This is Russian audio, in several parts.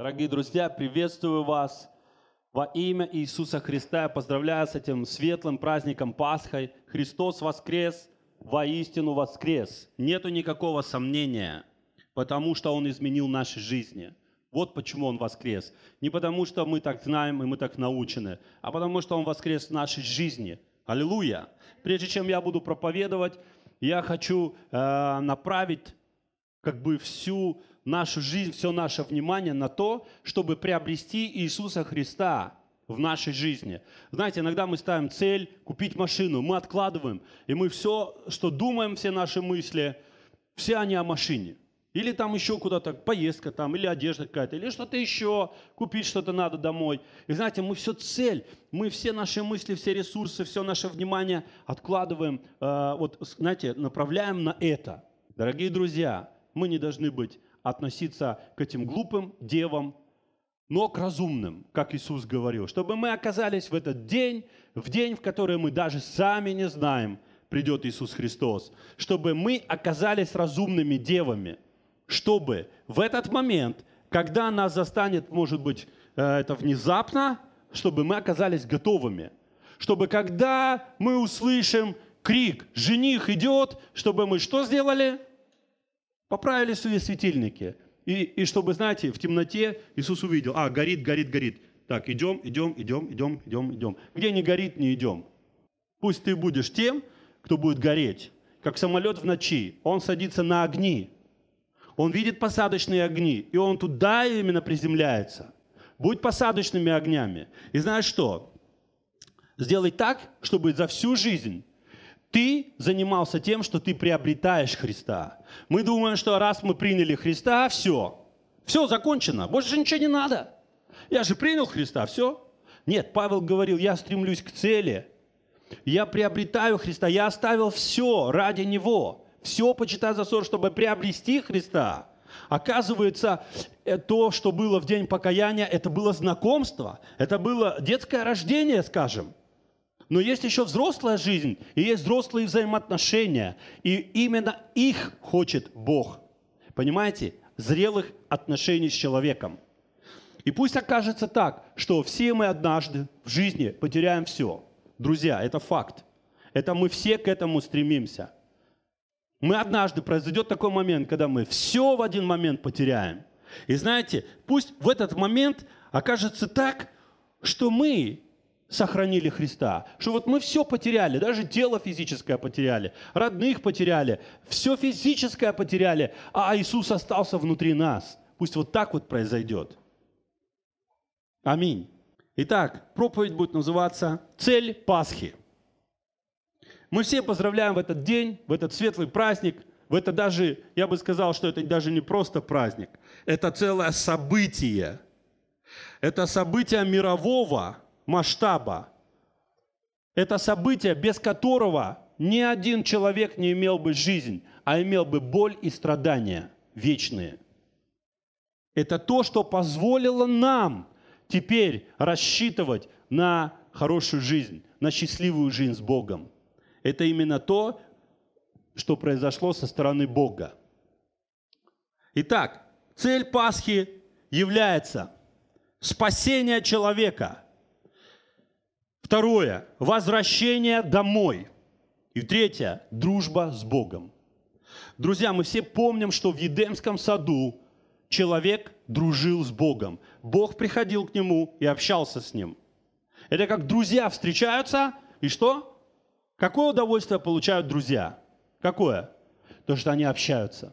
Дорогие друзья, приветствую вас во имя Иисуса Христа. Я поздравляю с этим светлым праздником Пасхой. Христос воскрес, воистину воскрес. Нету никакого сомнения, потому что Он изменил наши жизни. Вот почему Он воскрес. Не потому, что мы так знаем и мы так научены, а потому, что Он воскрес в нашей жизни. Аллилуйя! Прежде чем я буду проповедовать, я хочу э, направить как бы всю нашу жизнь, все наше внимание на то, чтобы приобрести Иисуса Христа в нашей жизни. Знаете, иногда мы ставим цель купить машину, мы откладываем, и мы все, что думаем, все наши мысли, все они о машине. Или там еще куда-то, поездка там, или одежда какая-то, или что-то еще, купить что-то надо домой. И знаете, мы все цель, мы все наши мысли, все ресурсы, все наше внимание откладываем, э, вот, знаете, направляем на это. Дорогие друзья, мы не должны быть относиться к этим глупым девам, но к разумным, как Иисус говорил, чтобы мы оказались в этот день, в день, в который мы даже сами не знаем, придет Иисус Христос, чтобы мы оказались разумными девами, чтобы в этот момент, когда нас застанет, может быть, э, это внезапно, чтобы мы оказались готовыми, чтобы когда мы услышим крик «Жених идет», чтобы мы что сделали – Поправили свои светильники. И, и чтобы, знаете, в темноте Иисус увидел, а, горит, горит, горит. Так, идем, идем, идем, идем, идем, идем. Где не горит, не идем. Пусть ты будешь тем, кто будет гореть. Как самолет в ночи, он садится на огни. Он видит посадочные огни, и он туда именно приземляется. Будь посадочными огнями. И знаешь что? Сделай так, чтобы за всю жизнь ты занимался тем, что ты приобретаешь Христа. Мы думаем, что раз мы приняли Христа, все. Все закончено, больше ничего не надо. Я же принял Христа, все. Нет, Павел говорил, я стремлюсь к цели. Я приобретаю Христа, я оставил все ради Него. Все почитаю за ссор, чтобы приобрести Христа. Оказывается, э, то, что было в день покаяния, это было знакомство, это было детское рождение, скажем. Но есть еще взрослая жизнь, и есть взрослые взаимоотношения. И именно их хочет Бог. Понимаете? Зрелых отношений с человеком. И пусть окажется так, что все мы однажды в жизни потеряем все. Друзья, это факт. Это мы все к этому стремимся. Мы однажды произойдет такой момент, когда мы все в один момент потеряем. И знаете, пусть в этот момент окажется так, что мы сохранили Христа. Что вот мы все потеряли, даже тело физическое потеряли, родных потеряли, все физическое потеряли, а Иисус остался внутри нас. Пусть вот так вот произойдет. Аминь. Итак, проповедь будет называться «Цель Пасхи». Мы все поздравляем в этот день, в этот светлый праздник, в это даже, я бы сказал, что это даже не просто праздник, это целое событие. Это событие мирового, масштаба. Это событие, без которого ни один человек не имел бы жизнь, а имел бы боль и страдания вечные. Это то, что позволило нам теперь рассчитывать на хорошую жизнь, на счастливую жизнь с Богом. Это именно то, что произошло со стороны Бога. Итак, цель Пасхи является спасение человека – Второе – возвращение домой. И третье – дружба с Богом. Друзья, мы все помним, что в Едемском саду человек дружил с Богом. Бог приходил к нему и общался с ним. Это как друзья встречаются, и что? Какое удовольствие получают друзья? Какое? То, что они общаются.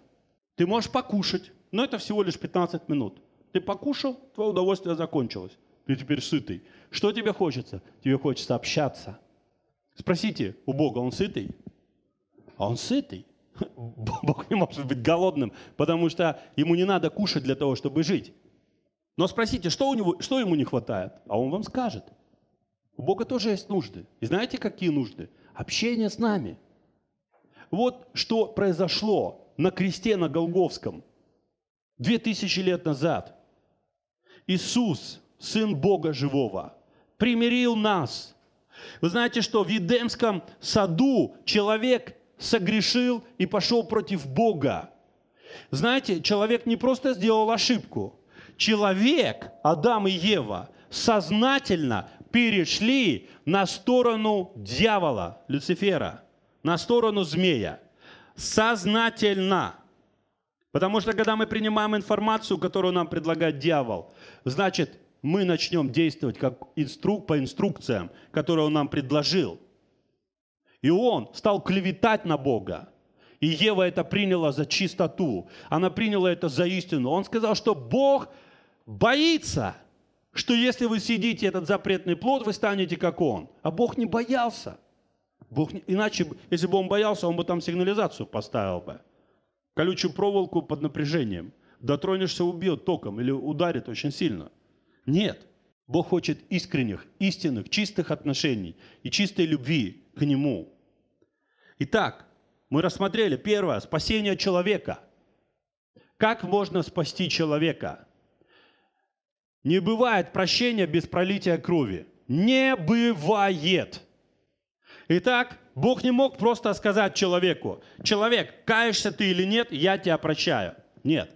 Ты можешь покушать, но это всего лишь 15 минут. Ты покушал, твое удовольствие закончилось ты теперь сытый. Что тебе хочется? Тебе хочется общаться. Спросите у Бога, он сытый? А он сытый. Бог не может быть голодным, потому что ему не надо кушать для того, чтобы жить. Но спросите, что, у него, что ему не хватает? А он вам скажет. У Бога тоже есть нужды. И знаете, какие нужды? Общение с нами. Вот что произошло на кресте на Голговском тысячи лет назад. Иисус Сын Бога Живого, примирил нас. Вы знаете, что в Едемском саду человек согрешил и пошел против Бога. Знаете, человек не просто сделал ошибку. Человек, Адам и Ева, сознательно перешли на сторону дьявола, Люцифера, на сторону змея. Сознательно. Потому что когда мы принимаем информацию, которую нам предлагает дьявол, значит, мы начнем действовать как инструк по инструкциям, которые он нам предложил. И он стал клеветать на Бога. И Ева это приняла за чистоту. Она приняла это за истину. Он сказал, что Бог боится, что если вы сидите этот запретный плод, вы станете как он. А Бог не боялся. Бог не... Иначе, если бы он боялся, он бы там сигнализацию поставил бы. Колючую проволоку под напряжением. Дотронешься, убьет током или ударит очень сильно. Нет. Бог хочет искренних, истинных, чистых отношений и чистой любви к Нему. Итак, мы рассмотрели первое – спасение человека. Как можно спасти человека? Не бывает прощения без пролития крови. Не бывает. Итак, Бог не мог просто сказать человеку, человек, каешься ты или нет, я тебя прощаю. Нет.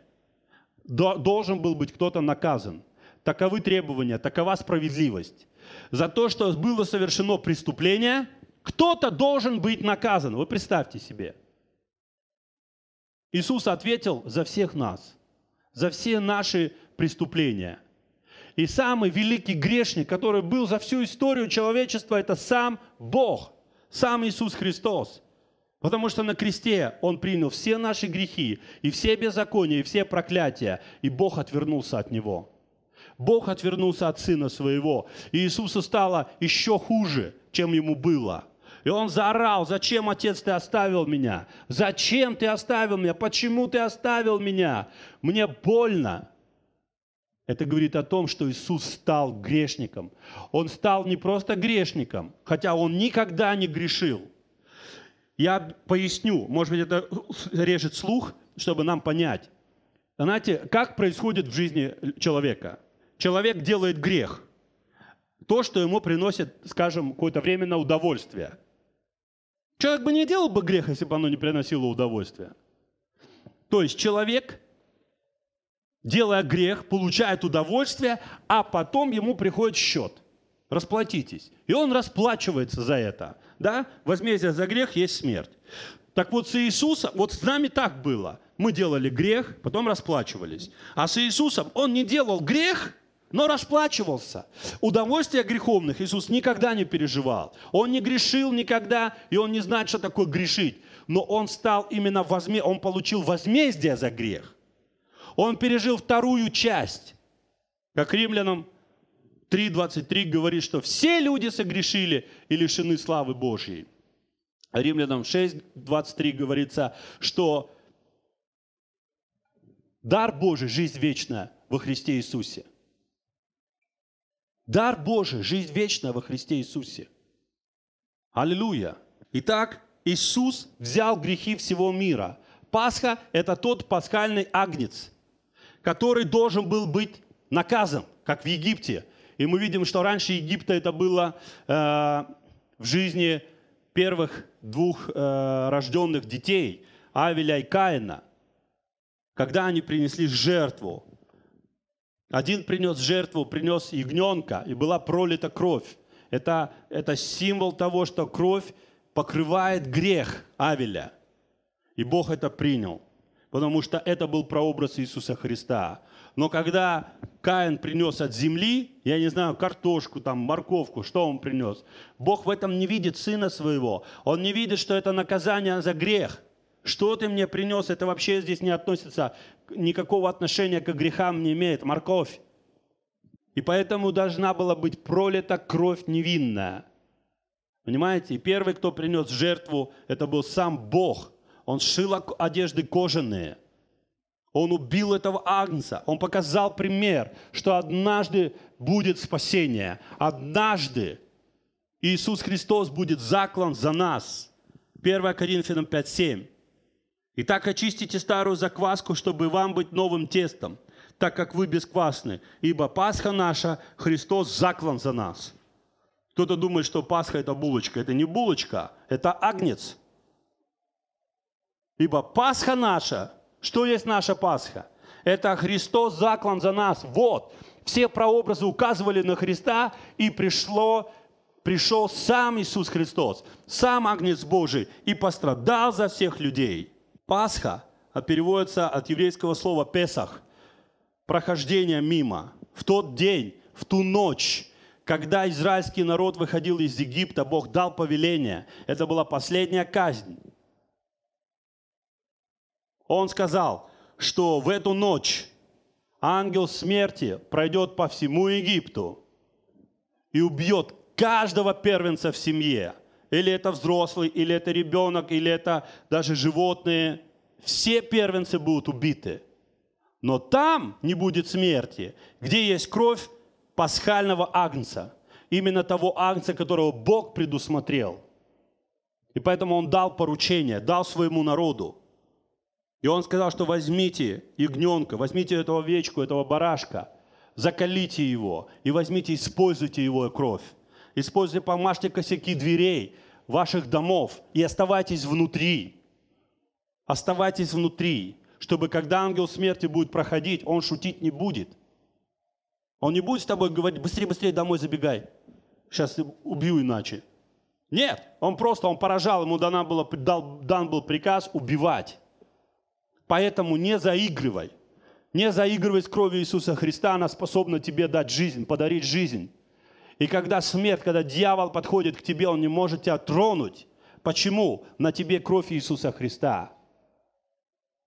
Должен был быть кто-то наказан. Таковы требования, такова справедливость. За то, что было совершено преступление, кто-то должен быть наказан. Вы представьте себе. Иисус ответил за всех нас, за все наши преступления. И самый великий грешник, который был за всю историю человечества, это сам Бог, сам Иисус Христос. Потому что на кресте Он принял все наши грехи, и все беззакония, и все проклятия, и Бог отвернулся от Него. Бог отвернулся от Сына Своего. И Иисуса стало еще хуже, чем ему было. И он заорал, зачем, Отец, ты оставил меня? Зачем ты оставил меня? Почему ты оставил меня? Мне больно. Это говорит о том, что Иисус стал грешником. Он стал не просто грешником, хотя он никогда не грешил. Я поясню, может быть, это режет слух, чтобы нам понять. Знаете, как происходит в жизни человека – человек делает грех, то, что ему приносит, скажем, какое-то временное удовольствие. Человек бы не делал бы грех, если бы оно не приносило удовольствия. То есть человек, делая грех, получает удовольствие, а потом ему приходит счет. Расплатитесь. И он расплачивается за это. Да? Возмездие за грех есть смерть. Так вот с Иисусом, вот с нами так было. Мы делали грех, потом расплачивались. А с Иисусом он не делал грех, но расплачивался. Удовольствие греховных Иисус никогда не переживал. Он не грешил никогда, и он не знает, что такое грешить. Но он стал именно возме... он получил возмездие за грех. Он пережил вторую часть. Как римлянам 3.23 говорит, что все люди согрешили и лишены славы Божьей. Римлянам 6.23 говорится, что дар Божий, жизнь вечная во Христе Иисусе. Дар Божий, жизнь вечная во Христе Иисусе. Аллилуйя. Итак, Иисус взял грехи всего мира. Пасха – это тот пасхальный агнец, который должен был быть наказан, как в Египте. И мы видим, что раньше Египта это было э, в жизни первых двух э, рожденных детей, Авеля и Каина, когда они принесли жертву один принес жертву, принес ягненка, и была пролита кровь. Это, это символ того, что кровь покрывает грех Авеля. И Бог это принял, потому что это был прообраз Иисуса Христа. Но когда Каин принес от земли, я не знаю, картошку, там, морковку, что он принес, Бог в этом не видит сына своего. Он не видит, что это наказание за грех. Что ты мне принес, это вообще здесь не относится никакого отношения к грехам не имеет, морковь. И поэтому должна была быть пролита кровь невинная. Понимаете? И первый, кто принес жертву, это был сам Бог. Он шил одежды кожаные. Он убил этого агнца. Он показал пример, что однажды будет спасение. Однажды Иисус Христос будет заклан за нас. 1 Коринфянам 5, 7. Итак, очистите старую закваску, чтобы вам быть новым тестом, так как вы бесквасны, ибо Пасха наша, Христос заклан за нас». Кто-то думает, что Пасха – это булочка. Это не булочка, это агнец. Ибо Пасха наша, что есть наша Пасха? Это Христос заклан за нас. Вот, все прообразы указывали на Христа, и пришло, пришел сам Иисус Христос, сам Агнец Божий, и пострадал за всех людей. Пасха а переводится от еврейского слова «песах» – прохождение мимо. В тот день, в ту ночь, когда израильский народ выходил из Египта, Бог дал повеление. Это была последняя казнь. Он сказал, что в эту ночь ангел смерти пройдет по всему Египту и убьет каждого первенца в семье – или это взрослый, или это ребенок, или это даже животные. Все первенцы будут убиты. Но там не будет смерти, где есть кровь пасхального агнца, именно того агнца, которого Бог предусмотрел. И поэтому Он дал поручение, дал своему народу. И Он сказал, что возьмите ягненка, возьмите эту овечку, этого барашка, закалите его и возьмите, используйте его кровь используйте помажьте косяки дверей ваших домов и оставайтесь внутри. Оставайтесь внутри, чтобы когда ангел смерти будет проходить, он шутить не будет. Он не будет с тобой говорить, быстрее, быстрее домой забегай, сейчас убью иначе. Нет, он просто, он поражал, ему дана была, дал, дан был приказ убивать. Поэтому не заигрывай. Не заигрывай с кровью Иисуса Христа, она способна тебе дать жизнь, подарить жизнь. И когда смерть, когда дьявол подходит к тебе, он не может тебя тронуть. Почему? На тебе кровь Иисуса Христа.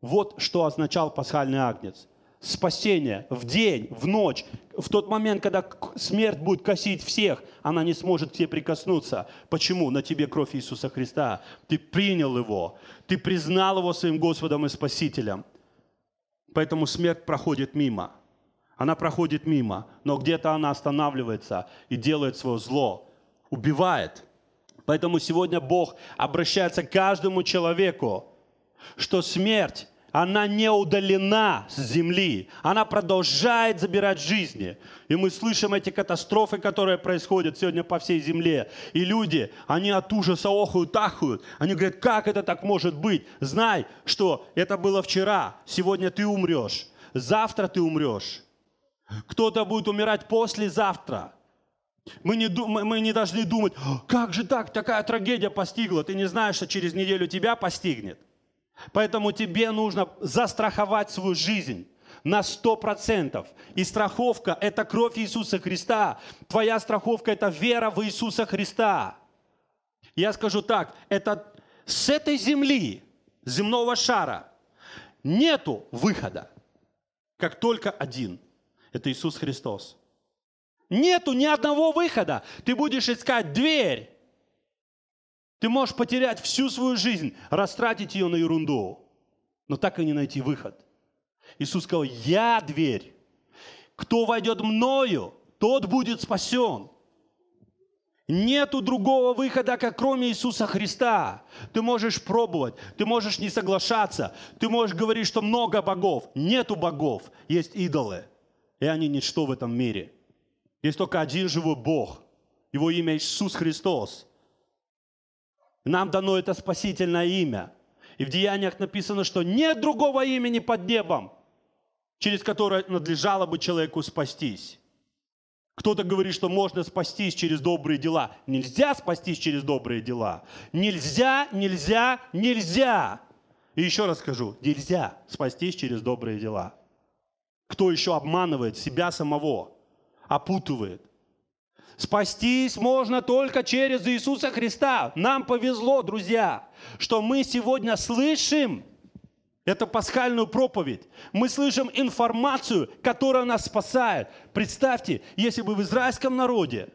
Вот что означал пасхальный агнец. Спасение в день, в ночь, в тот момент, когда смерть будет косить всех, она не сможет к тебе прикоснуться. Почему? На тебе кровь Иисуса Христа. Ты принял его, ты признал его своим Господом и Спасителем. Поэтому смерть проходит мимо. Она проходит мимо, но где-то она останавливается и делает свое зло, убивает. Поэтому сегодня Бог обращается к каждому человеку, что смерть, она не удалена с земли, она продолжает забирать жизни. И мы слышим эти катастрофы, которые происходят сегодня по всей земле. И люди, они от ужаса охают, ахают. Они говорят, как это так может быть? Знай, что это было вчера, сегодня ты умрешь, завтра ты умрешь кто-то будет умирать послезавтра. Мы не, мы не должны думать, «А, как же так, такая трагедия постигла. Ты не знаешь, что через неделю тебя постигнет. Поэтому тебе нужно застраховать свою жизнь на 100%. И страховка – это кровь Иисуса Христа. Твоя страховка – это вера в Иисуса Христа. Я скажу так, это с этой земли, земного шара, нету выхода, как только один – это Иисус Христос. Нету ни одного выхода. Ты будешь искать дверь. Ты можешь потерять всю свою жизнь, растратить ее на ерунду, но так и не найти выход. Иисус сказал, я дверь. Кто войдет мною, тот будет спасен. Нету другого выхода, как кроме Иисуса Христа. Ты можешь пробовать, ты можешь не соглашаться, ты можешь говорить, что много богов. Нету богов, есть идолы и они ничто в этом мире. Есть только один живой Бог. Его имя Иисус Христос. Нам дано это спасительное имя. И в Деяниях написано, что нет другого имени под небом, через которое надлежало бы человеку спастись. Кто-то говорит, что можно спастись через добрые дела. Нельзя спастись через добрые дела. Нельзя, нельзя, нельзя. И еще раз скажу, нельзя спастись через добрые дела. Кто еще обманывает себя самого, опутывает. Спастись можно только через Иисуса Христа. Нам повезло, друзья, что мы сегодня слышим эту пасхальную проповедь. Мы слышим информацию, которая нас спасает. Представьте, если бы в израильском народе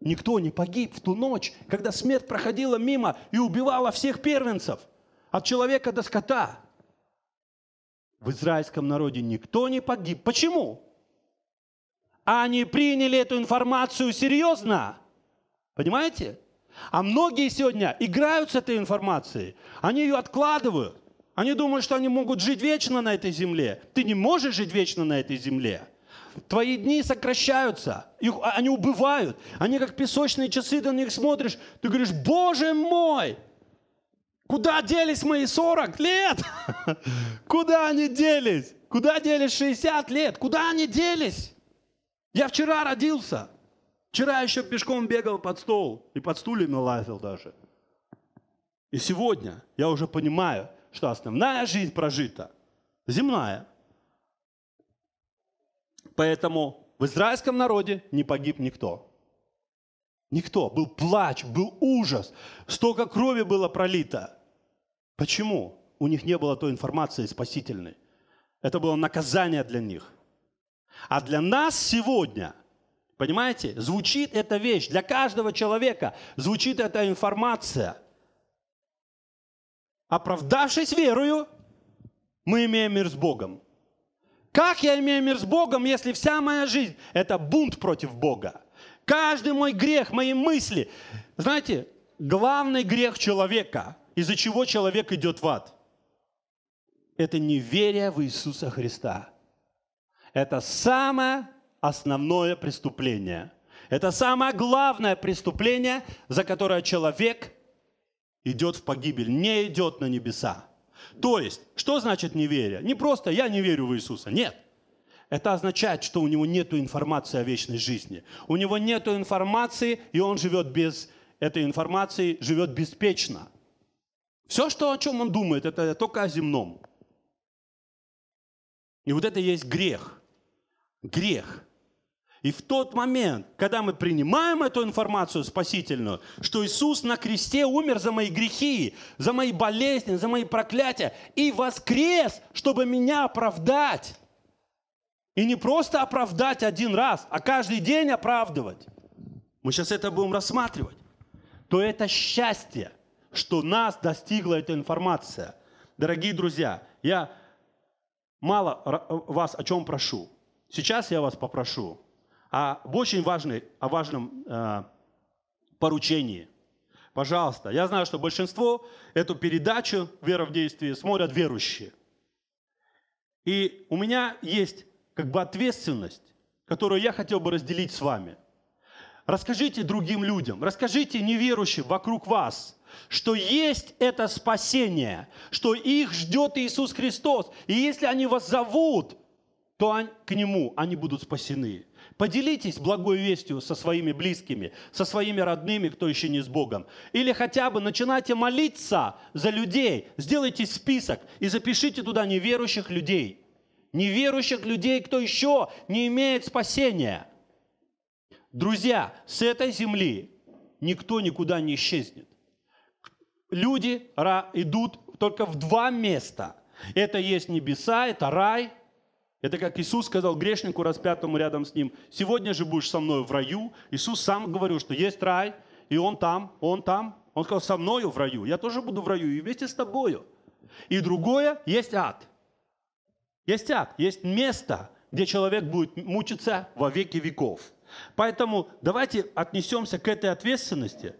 никто не погиб в ту ночь, когда смерть проходила мимо и убивала всех первенцев, от человека до скота – в израильском народе никто не погиб. Почему? Они приняли эту информацию серьезно. Понимаете? А многие сегодня играют с этой информацией. Они ее откладывают. Они думают, что они могут жить вечно на этой земле. Ты не можешь жить вечно на этой земле. Твои дни сокращаются, их, а, они убывают. Они как песочные часы, ты на них смотришь, ты говоришь, боже мой, Куда делись мои 40 лет? Куда они делись? Куда делись 60 лет? Куда они делись? Я вчера родился. Вчера еще пешком бегал под стол и под стульями лазил даже. И сегодня я уже понимаю, что основная жизнь прожита земная. Поэтому в израильском народе не погиб никто. Никто. Был плач, был ужас. Столько крови было пролито. Почему? У них не было той информации спасительной. Это было наказание для них. А для нас сегодня, понимаете, звучит эта вещь, для каждого человека звучит эта информация. Оправдавшись верою, мы имеем мир с Богом. Как я имею мир с Богом, если вся моя жизнь – это бунт против Бога? Каждый мой грех, мои мысли. Знаете, главный грех человека – из-за чего человек идет в ад? Это неверие в Иисуса Христа. Это самое основное преступление. Это самое главное преступление, за которое человек идет в погибель, не идет на небеса. То есть, что значит неверие? Не просто «я не верю в Иисуса». Нет. Это означает, что у него нет информации о вечной жизни. У него нет информации, и он живет без этой информации, живет беспечно – все, что, о чем он думает, это только о земном. И вот это есть грех. Грех. И в тот момент, когда мы принимаем эту информацию спасительную, что Иисус на кресте умер за мои грехи, за мои болезни, за мои проклятия, и воскрес, чтобы меня оправдать. И не просто оправдать один раз, а каждый день оправдывать. Мы сейчас это будем рассматривать. То это счастье что нас достигла эта информация. Дорогие друзья, я мало э, вас о чем прошу. Сейчас я вас попрошу о очень важной, о важном э, поручении. Пожалуйста, я знаю, что большинство эту передачу «Вера в действии» смотрят верующие. И у меня есть как бы ответственность, которую я хотел бы разделить с вами. Расскажите другим людям, расскажите неверующим вокруг вас – что есть это спасение, что их ждет Иисус Христос. И если они вас зовут, то к Нему они будут спасены. Поделитесь благой вестью со своими близкими, со своими родными, кто еще не с Богом. Или хотя бы начинайте молиться за людей. Сделайте список и запишите туда неверующих людей. Неверующих людей, кто еще не имеет спасения. Друзья, с этой земли никто никуда не исчезнет люди идут только в два места. Это есть небеса, это рай. Это как Иисус сказал грешнику, распятому рядом с ним, «Сегодня же будешь со мной в раю». Иисус сам говорил, что есть рай, и он там, он там. Он сказал, со мною в раю, я тоже буду в раю, и вместе с тобою. И другое, есть ад. Есть ад, есть место, где человек будет мучиться во веки веков. Поэтому давайте отнесемся к этой ответственности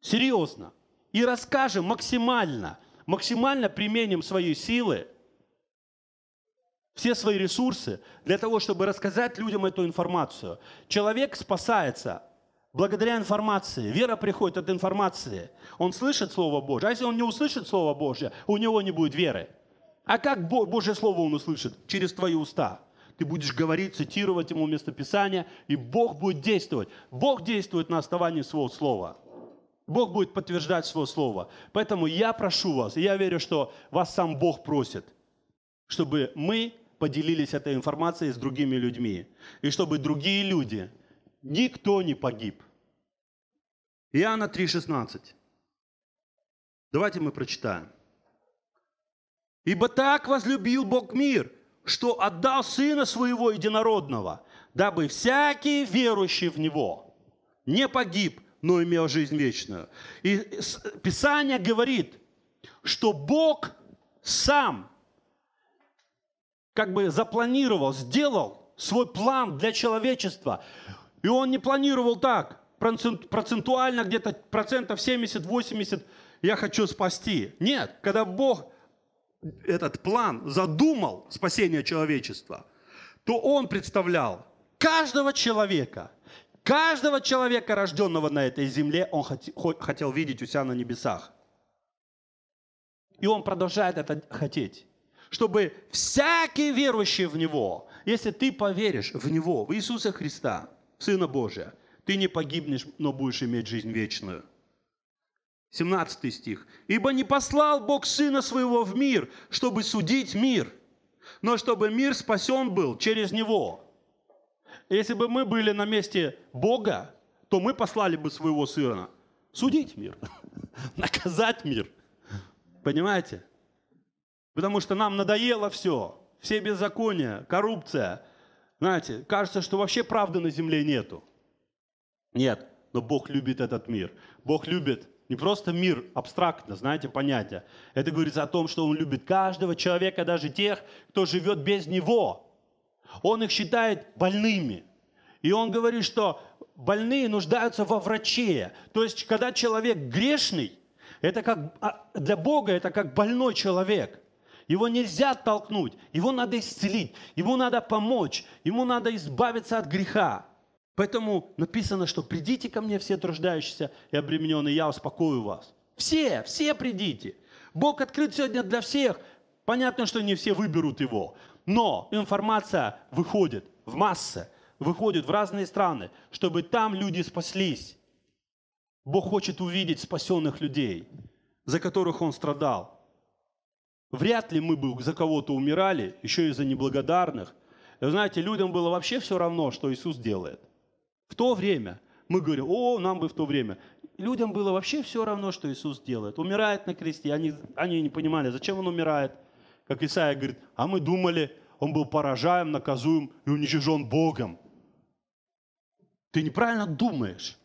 серьезно и расскажем максимально, максимально применим свои силы, все свои ресурсы для того, чтобы рассказать людям эту информацию. Человек спасается благодаря информации. Вера приходит от информации. Он слышит Слово Божье. А если он не услышит Слово Божье, у него не будет веры. А как Божье Слово он услышит? Через твои уста. Ты будешь говорить, цитировать ему местописание, и Бог будет действовать. Бог действует на основании своего слова. Бог будет подтверждать свое слово. Поэтому я прошу вас, и я верю, что вас сам Бог просит, чтобы мы поделились этой информацией с другими людьми. И чтобы другие люди, никто не погиб. Иоанна 3,16. Давайте мы прочитаем. «Ибо так возлюбил Бог мир, что отдал Сына Своего Единородного, дабы всякий верующий в Него не погиб, но имел жизнь вечную. И Писание говорит, что Бог сам как бы запланировал, сделал свой план для человечества. И он не планировал так, процентуально где-то процентов 70-80 я хочу спасти. Нет, когда Бог этот план задумал спасение человечества, то он представлял каждого человека – Каждого человека, рожденного на этой земле, он хотел видеть у себя на небесах. И он продолжает это хотеть. Чтобы всякий верующий в Него, если ты поверишь в Него, в Иисуса Христа, Сына Божия, ты не погибнешь, но будешь иметь жизнь вечную. 17 стих. «Ибо не послал Бог Сына Своего в мир, чтобы судить мир, но чтобы мир спасен был через Него». Если бы мы были на месте Бога, то мы послали бы своего сына судить мир, наказать мир. Понимаете? Потому что нам надоело все. Все беззакония, коррупция. Знаете, кажется, что вообще правды на земле нету. Нет, но Бог любит этот мир. Бог любит не просто мир абстрактно, знаете, понятие. Это говорится о том, что Он любит каждого человека, даже тех, кто живет без Него. Он их считает больными. И он говорит, что больные нуждаются во враче. То есть, когда человек грешный, это как, а, для Бога это как больной человек. Его нельзя толкнуть, его надо исцелить, ему надо помочь, ему надо избавиться от греха. Поэтому написано, что придите ко мне все труждающиеся и обремененные, я успокою вас. Все, все придите. Бог открыт сегодня для всех. Понятно, что не все выберут его, но информация выходит в массы, выходит в разные страны, чтобы там люди спаслись. Бог хочет увидеть спасенных людей, за которых Он страдал. Вряд ли мы бы за кого-то умирали, еще из за неблагодарных. И, знаете, людям было вообще все равно, что Иисус делает. В то время мы говорим, о, нам бы в то время. Людям было вообще все равно, что Иисус делает. Умирает на кресте, они, они не понимали, зачем Он умирает – как Исаия говорит, а мы думали, он был поражаем, наказуем и уничижен Богом. Ты неправильно думаешь.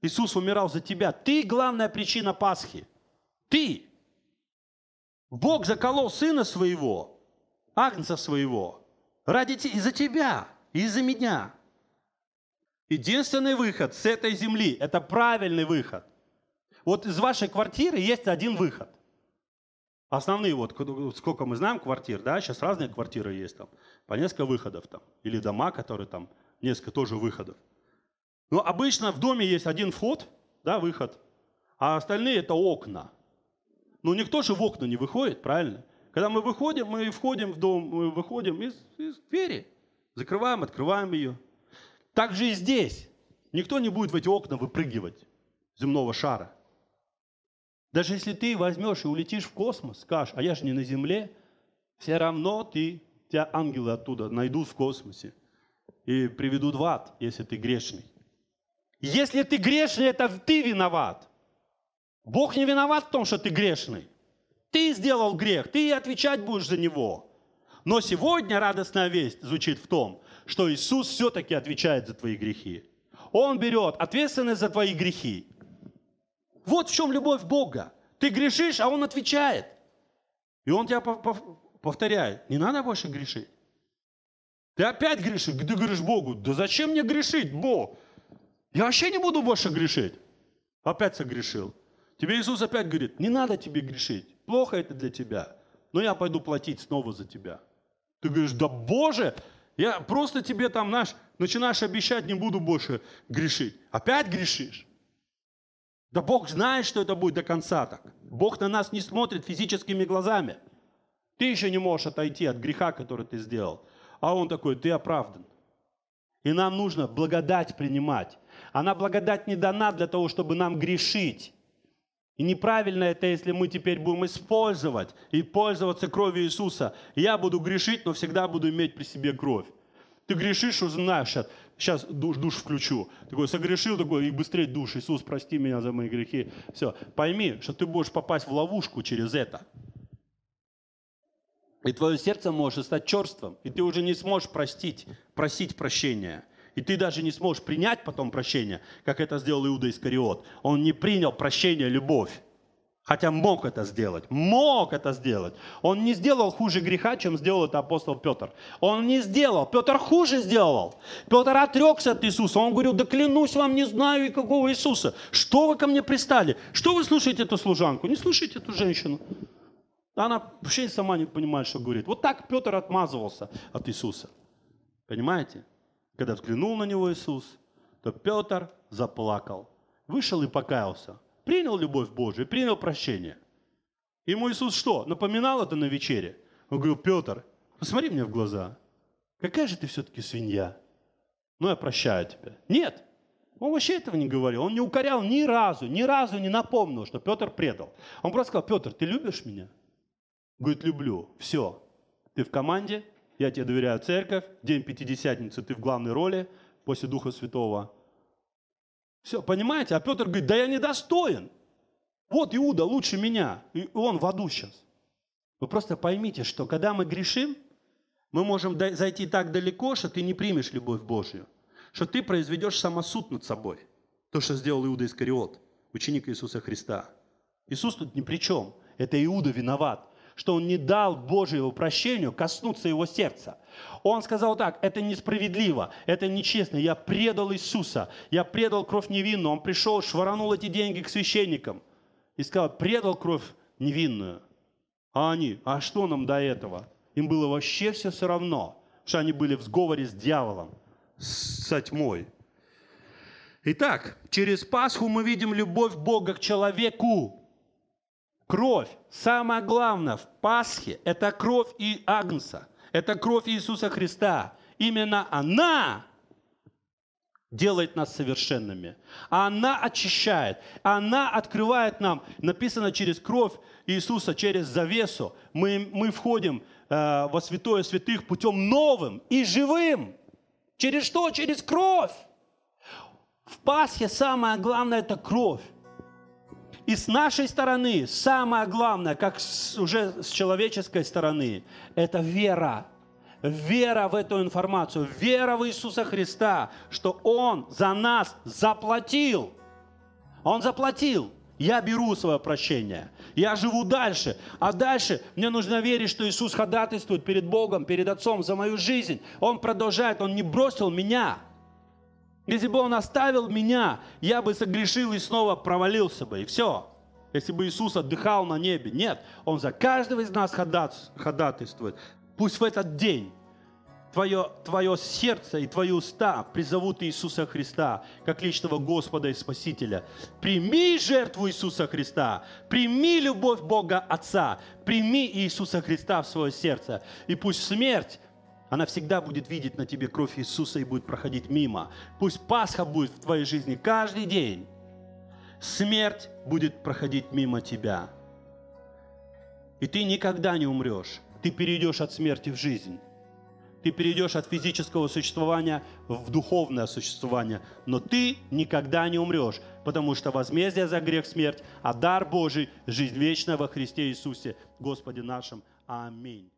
Иисус умирал за тебя. Ты главная причина Пасхи. Ты. Бог заколол сына своего, агнца своего, ради тебя, из-за тебя, из-за меня. Единственный выход с этой земли – это правильный выход. Вот из вашей квартиры есть один выход. Основные, вот ну, сколько мы знаем квартир, да, сейчас разные квартиры есть там, по несколько выходов там, или дома, которые там, несколько тоже выходов. Но обычно в доме есть один вход, да, выход, а остальные это окна. Но ну, никто же в окна не выходит, правильно? Когда мы выходим, мы входим в дом, мы выходим из, из двери, закрываем, открываем ее. Так же и здесь. Никто не будет в эти окна выпрыгивать земного шара. Даже если ты возьмешь и улетишь в космос, скажешь, а я же не на Земле, все равно ты, тебя ангелы оттуда найдут в космосе и приведут в ад, если ты грешный. Если ты грешный, это ты виноват. Бог не виноват в том, что ты грешный. Ты сделал грех, ты и отвечать будешь за него. Но сегодня радостная весть звучит в том, что Иисус все-таки отвечает за твои грехи. Он берет ответственность за твои грехи. Вот в чем любовь Бога. Ты грешишь, а Он отвечает. И Он тебя повторяет, не надо больше грешить. Ты опять грешишь, ты говоришь Богу, да зачем мне грешить, Бог? Я вообще не буду больше грешить. Опять согрешил. Тебе Иисус опять говорит, не надо тебе грешить, плохо это для тебя, но я пойду платить снова за тебя. Ты говоришь, да Боже, я просто тебе там, наш, начинаешь обещать, не буду больше грешить. Опять грешишь. Да Бог знает, что это будет до конца так. Бог на нас не смотрит физическими глазами. Ты еще не можешь отойти от греха, который ты сделал. А он такой, ты оправдан. И нам нужно благодать принимать. Она благодать не дана для того, чтобы нам грешить. И неправильно это, если мы теперь будем использовать и пользоваться кровью Иисуса. Я буду грешить, но всегда буду иметь при себе кровь. Ты грешишь, узнаешь сейчас. Сейчас душ, душ включу. Такой согрешил, такой, и быстрее душ. Иисус, прости меня за мои грехи. Все. Пойми, что ты будешь попасть в ловушку через это. И твое сердце может стать черством, и ты уже не сможешь простить, просить прощения. И ты даже не сможешь принять потом прощение, как это сделал Иуда Искариот. Он не принял прощение, любовь. Хотя мог это сделать. Мог это сделать. Он не сделал хуже греха, чем сделал это апостол Петр. Он не сделал. Петр хуже сделал. Петр отрекся от Иисуса. Он говорил, да клянусь вам, не знаю и какого Иисуса. Что вы ко мне пристали? Что вы слушаете эту служанку? Не слушайте эту женщину. Она вообще сама не понимает, что говорит. Вот так Петр отмазывался от Иисуса. Понимаете? Когда взглянул на него Иисус, то Петр заплакал. Вышел и покаялся принял любовь Божию, принял прощение. Ему Иисус что, напоминал это на вечере? Он говорил, Петр, посмотри мне в глаза, какая же ты все-таки свинья, ну я прощаю тебя. Нет, он вообще этого не говорил, он не укорял ни разу, ни разу не напомнил, что Петр предал. Он просто сказал, Петр, ты любишь меня? Говорит, люблю, все, ты в команде, я тебе доверяю церковь, день Пятидесятницы ты в главной роли, после Духа Святого – все, понимаете? А Петр говорит, да я недостоин. Вот Иуда лучше меня, и он в аду сейчас. Вы просто поймите, что когда мы грешим, мы можем зайти так далеко, что ты не примешь любовь Божью, что ты произведешь самосуд над собой. То, что сделал Иуда Искариот, ученик Иисуса Христа. Иисус тут ни при чем. Это Иуда виноват что он не дал Божьему прощению коснуться его сердца. Он сказал так, это несправедливо, это нечестно, я предал Иисуса, я предал кровь невинную. Он пришел, шваранул эти деньги к священникам и сказал, предал кровь невинную. А они, а что нам до этого? Им было вообще все все равно, что они были в сговоре с дьяволом, с тьмой. Итак, через Пасху мы видим любовь Бога к человеку, Кровь. Самое главное в Пасхе – это кровь и Агнца. Это кровь Иисуса Христа. Именно она делает нас совершенными. Она очищает, она открывает нам, написано через кровь Иисуса, через завесу. Мы, мы входим э, во святое святых путем новым и живым. Через что? Через кровь. В Пасхе самое главное – это кровь. И с нашей стороны самое главное, как с, уже с человеческой стороны, это вера. Вера в эту информацию, вера в Иисуса Христа, что Он за нас заплатил. Он заплатил. Я беру свое прощение. Я живу дальше. А дальше мне нужно верить, что Иисус ходатайствует перед Богом, перед Отцом за мою жизнь. Он продолжает, Он не бросил меня. Если бы он оставил меня, я бы согрешил и снова провалился бы, и все. Если бы Иисус отдыхал на небе. Нет, Он за каждого из нас ходатайствует. Пусть в этот день твое, твое сердце и твои уста призовут Иисуса Христа как личного Господа и Спасителя. Прими жертву Иисуса Христа, прими любовь Бога Отца, прими Иисуса Христа в свое сердце. И пусть смерть она всегда будет видеть на тебе кровь Иисуса и будет проходить мимо. Пусть Пасха будет в твоей жизни каждый день. Смерть будет проходить мимо тебя. И ты никогда не умрешь. Ты перейдешь от смерти в жизнь. Ты перейдешь от физического существования в духовное существование. Но ты никогда не умрешь, потому что возмездие за грех – смерть, а дар Божий – жизнь вечная во Христе Иисусе, Господе нашим. Аминь.